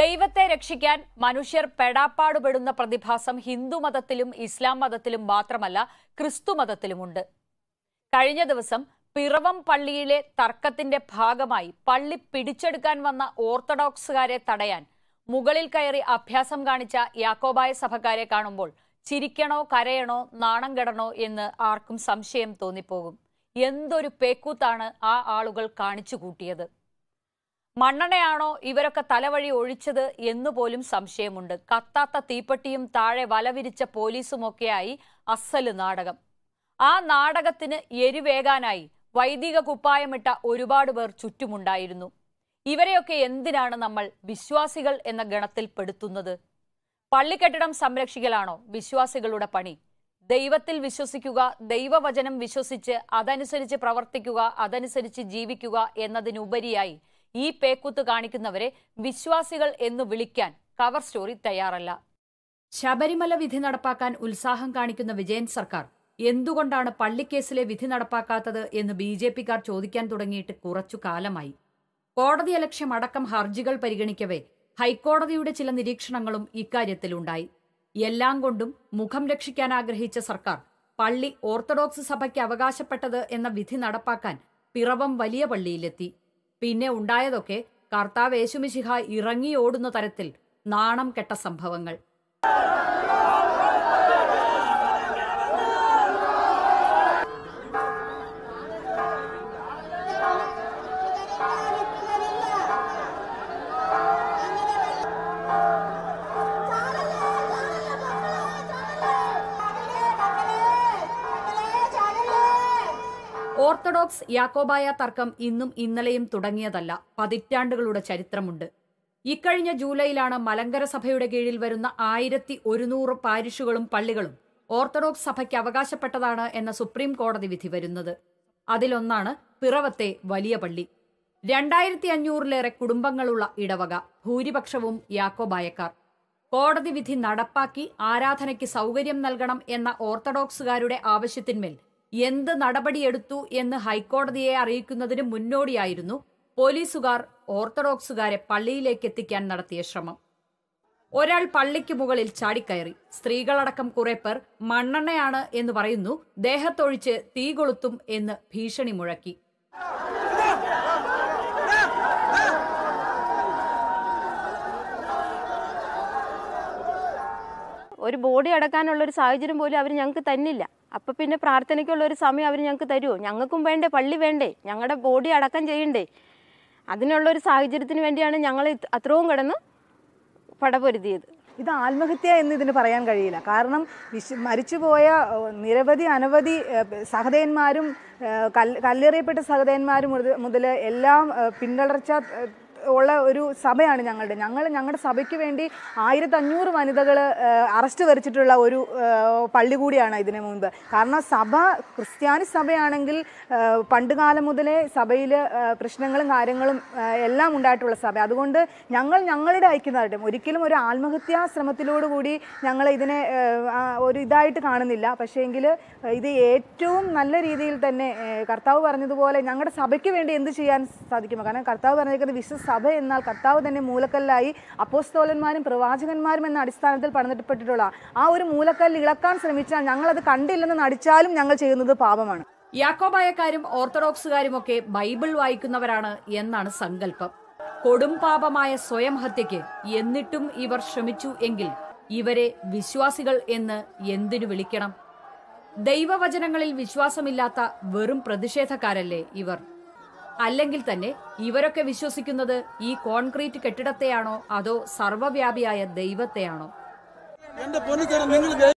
ദൈവത്തെ രക്ഷിക്കാൻ മനുഷ്യർ പെടാപ്പാടുപെടുന്ന പ്രതിഭാസം ഹിന്ദു മതത്തിലും ഇസ്ലാം മതത്തിലും മാത്രമല്ല ക്രിസ്തു മതത്തിലുമുണ്ട് കഴിഞ്ഞ ദിവസം പിറവം പള്ളിയിലെ തർക്കത്തിന്റെ ഭാഗമായി പള്ളി പിടിച്ചെടുക്കാൻ വന്ന ഓർത്തഡോക്സുകാരെ തടയാൻ മുകളിൽ കയറി അഭ്യാസം കാണിച്ച യാക്കോബായ സഭക്കാരെ കാണുമ്പോൾ ചിരിക്കണോ കരയണോ നാണം കെടണോ എന്ന് ആർക്കും സംശയം തോന്നിപ്പോകും എന്തൊരു പേക്കൂത്താണ് ആ ആളുകൾ കാണിച്ചു കൂട്ടിയത് മണ്ണെണ്ണയാണോ ഇവരൊക്കെ തലവഴി ഒഴിച്ചത് എന്ന് പോലും സംശയമുണ്ട് കത്താത്ത തീപ്പെട്ടിയും താഴെ വലവിരിച്ച പോലീസുമൊക്കെയായി അസല് നാടകം ആ നാടകത്തിന് എരിവേകാനായി വൈദിക കുപ്പായമിട്ട ഒരുപാട് പേർ ചുറ്റുമുണ്ടായിരുന്നു ഇവരെയൊക്കെ എന്തിനാണ് നമ്മൾ വിശ്വാസികൾ എന്ന ഗണത്തിൽ പെടുത്തുന്നത് പള്ളിക്കെട്ടിടം സംരക്ഷിക്കലാണോ വിശ്വാസികളുടെ പണി ദൈവത്തിൽ വിശ്വസിക്കുക ദൈവവചനം വിശ്വസിച്ച് അതനുസരിച്ച് പ്രവർത്തിക്കുക അതനുസരിച്ച് ജീവിക്കുക എന്നതിനുപരിയായി ഈ പേക്കൂത്ത് കാണിക്കുന്നവരെ വിശ്വാസികൾ എന്ന് വിളിക്കാൻ കവർ സ്റ്റോറി തയ്യാറല്ല ശബരിമല വിധി നടപ്പാക്കാൻ ഉത്സാഹം കാണിക്കുന്ന വിജയൻ സർക്കാർ എന്തുകൊണ്ടാണ് പള്ളിക്കേസിലെ വിധി നടപ്പാക്കാത്തത് എന്ന് ബി ജെ പിക്കാർ ചോദിക്കാൻ തുടങ്ങിയിട്ട് കുറച്ചു കാലമായി കോടതിയലക്ഷ്യം അടക്കം ഹർജികൾ പരിഗണിക്കവേ ഹൈക്കോടതിയുടെ ചില നിരീക്ഷണങ്ങളും ഇക്കാര്യത്തിലുണ്ടായി എല്ലാം കൊണ്ടും മുഖം രക്ഷിക്കാൻ ആഗ്രഹിച്ച സർക്കാർ പള്ളി ഓർത്തഡോക്സ് സഭയ്ക്ക് അവകാശപ്പെട്ടത് എന്ന വിധി നടപ്പാക്കാൻ പിറവം വലിയ പള്ളിയിലെത്തി പിന്നെ ഉണ്ടായതൊക്കെ കർത്താവ് യേശുമിശിഹ ഇറങ്ങിയോടുന്ന തരത്തിൽ നാണം കെട്ട സംഭവങ്ങൾ ഓർത്തഡോക്സ് യാക്കോബായ തർക്കം ഇന്നും ഇന്നലെയും തുടങ്ങിയതല്ല പതിറ്റാണ്ടുകളുടെ ചരിത്രമുണ്ട് ഇക്കഴിഞ്ഞ ജൂലൈയിലാണ് മലങ്കര സഭയുടെ കീഴിൽ വരുന്ന ആയിരത്തി ഒരുന്നൂറ് പാരിഷുകളും പള്ളികളും ഓർത്തഡോക്സ് സഭയ്ക്ക് അവകാശപ്പെട്ടതാണ് എന്ന സുപ്രീം കോടതി വിധി വരുന്നത് അതിലൊന്നാണ് പിറവത്തെ വലിയ പള്ളി രണ്ടായിരത്തി അഞ്ഞൂറിലേറെ കുടുംബങ്ങളുള്ള ഇടവക ഭൂരിപക്ഷവും യാക്കോബായക്കാർ കോടതി വിധി നടപ്പാക്കി ആരാധനയ്ക്ക് സൗകര്യം നൽകണം എന്ന ഓർത്തഡോക്സുകാരുടെ ആവശ്യത്തിന്മേൽ എന്ത് നടപടിയെടുത്തു എന്ന് ഹൈക്കോടതിയെ അറിയിക്കുന്നതിന് മുന്നോടിയായിരുന്നു പോലീസുകാർ ഓർത്തഡോക്സുകാരെ പള്ളിയിലേക്ക് എത്തിക്കാൻ നടത്തിയ ശ്രമം ഒരാൾ പള്ളിക്ക് മുകളിൽ ചാടിക്കയറി സ്ത്രീകളടക്കം കുറെ പേർ മണ്ണെണ്ണയാണ് എന്ന് പറയുന്നു ദേഹത്തൊഴിച്ച് തീ കൊളുത്തും എന്ന് ഭീഷണി മുഴക്കി ഒരു ബോഡി അടക്കാനുള്ള ഒരു സാഹചര്യം പോലും അവർ ഞങ്ങൾക്ക് തന്നില്ല അപ്പൊ പിന്നെ പ്രാർത്ഥനയ്ക്കുള്ള ഒരു സമയം അവർ ഞങ്ങൾക്ക് തരുമോ ഞങ്ങൾക്കും വേണ്ടേ പള്ളി വേണ്ടേ ഞങ്ങളുടെ ബോഡി അടക്കം ചെയ്യണ്ടേ അതിനുള്ള ഒരു സാഹചര്യത്തിന് വേണ്ടിയാണ് ഞങ്ങൾ അത്രയും കിടന്ന് പടപൊരുതിയത് ഇത് ആത്മഹത്യ എന്ന് ഇതിന് പറയാൻ കഴിയില്ല കാരണം വിശ മരിച്ചുപോയ നിരവധി അനവധി സഹതയന്മാരും കല്ലെറിയപ്പെട്ട സഹതയന്മാരും മുതൽ എല്ലാം പിന്തുടർച്ച ഉള്ള ഒരു സഭയാണ് ഞങ്ങളുടെ ഞങ്ങൾ ഞങ്ങളുടെ സഭയ്ക്ക് വേണ്ടി ആയിരത്തഞ്ഞൂറ് വനിതകൾ അറസ്റ്റ് വരിച്ചിട്ടുള്ള ഒരു പള്ളി കൂടിയാണ് ഇതിനു മുൻപ് കാരണം സഭ ക്രിസ്ത്യാനി സഭയാണെങ്കിൽ പണ്ട് കാലം മുതലേ സഭയിൽ പ്രശ്നങ്ങളും കാര്യങ്ങളും എല്ലാം ഉണ്ടായിട്ടുള്ള സഭ അതുകൊണ്ട് ഞങ്ങൾ ഞങ്ങളുടെ ഐക്യദാർഢ്യം ഒരിക്കലും ഒരു ആത്മഹത്യാ ശ്രമത്തിലോടുകൂടി ഞങ്ങൾ ഇതിനെ ഒരു ഇതായിട്ട് കാണുന്നില്ല പക്ഷേങ്കിൽ ഇത് ഏറ്റവും നല്ല രീതിയിൽ തന്നെ കർത്താവ് പറഞ്ഞതുപോലെ ഞങ്ങളുടെ സഭയ്ക്ക് വേണ്ടി എന്ത് ചെയ്യാൻ സാധിക്കുമോ കാരണം കർത്താവ് പറഞ്ഞിരിക്കുന്നത് വിശ്വസ സഭ എന്നാൽ കർത്താവ് തന്നെ മൂലക്കല്ലായി അപ്പോസ്തോലന്മാരും പ്രവാചകന്മാരും എന്ന അടിസ്ഥാനത്തിൽ പണിതിട്ടപ്പെട്ടിട്ടുള്ള ആ ഒരു മൂലക്കല്ല് ഇളക്കാൻ ശ്രമിച്ചാൽ ഞങ്ങൾ അത് കണ്ടില്ലെന്ന് നടിച്ചാലും ഞങ്ങൾ ചെയ്യുന്നത് പാപമാണ് യാക്കോബായക്കാരും ഓർത്തഡോക്സുകാരും ഒക്കെ ബൈബിൾ വായിക്കുന്നവരാണ് എന്നാണ് സങ്കല്പം കൊടും പാപമായ സ്വയം ഹത്യക്ക് എന്നിട്ടും ഇവർ ശ്രമിച്ചു എങ്കിൽ ഇവരെ വിശ്വാസികൾ എന്ന് എന്തിനു വിളിക്കണം ദൈവവചനങ്ങളിൽ വിശ്വാസമില്ലാത്ത വെറും പ്രതിഷേധക്കാരല്ലേ ഇവർ അല്ലെങ്കിൽ തന്നെ ഇവരൊക്കെ വിശ്വസിക്കുന്നത് ഈ കോൺക്രീറ്റ് കെട്ടിടത്തെയാണോ അതോ സർവ്വവ്യാപിയായ ദൈവത്തെയാണോ